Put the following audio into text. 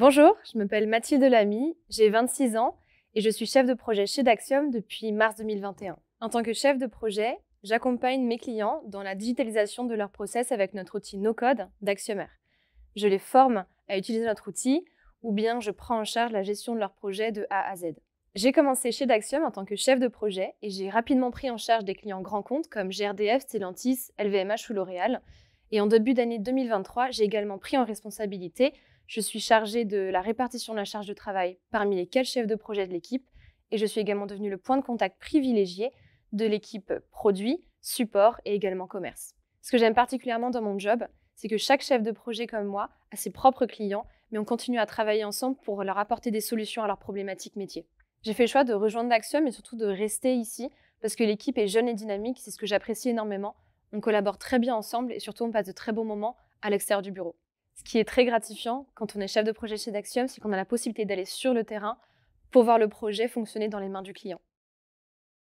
Bonjour, je m'appelle Mathilde Lamy, j'ai 26 ans et je suis chef de projet chez Daxium depuis mars 2021. En tant que chef de projet, j'accompagne mes clients dans la digitalisation de leurs process avec notre outil no-code Daxiomer. Je les forme à utiliser notre outil ou bien je prends en charge la gestion de leur projet de A à Z. J'ai commencé chez Daxium en tant que chef de projet et j'ai rapidement pris en charge des clients grands comptes comme GRDF, Stellantis, LVMH ou L'Oréal, et en début d'année 2023, j'ai également pris en responsabilité. Je suis chargée de la répartition de la charge de travail parmi les quatre chefs de projet de l'équipe. Et je suis également devenue le point de contact privilégié de l'équipe produit, support et également commerce. Ce que j'aime particulièrement dans mon job, c'est que chaque chef de projet comme moi a ses propres clients, mais on continue à travailler ensemble pour leur apporter des solutions à leurs problématiques métiers. J'ai fait le choix de rejoindre l'Axiom et surtout de rester ici parce que l'équipe est jeune et dynamique, c'est ce que j'apprécie énormément. On collabore très bien ensemble et surtout on passe de très bons moments à l'extérieur du bureau. Ce qui est très gratifiant quand on est chef de projet chez Daxium, c'est qu'on a la possibilité d'aller sur le terrain pour voir le projet fonctionner dans les mains du client.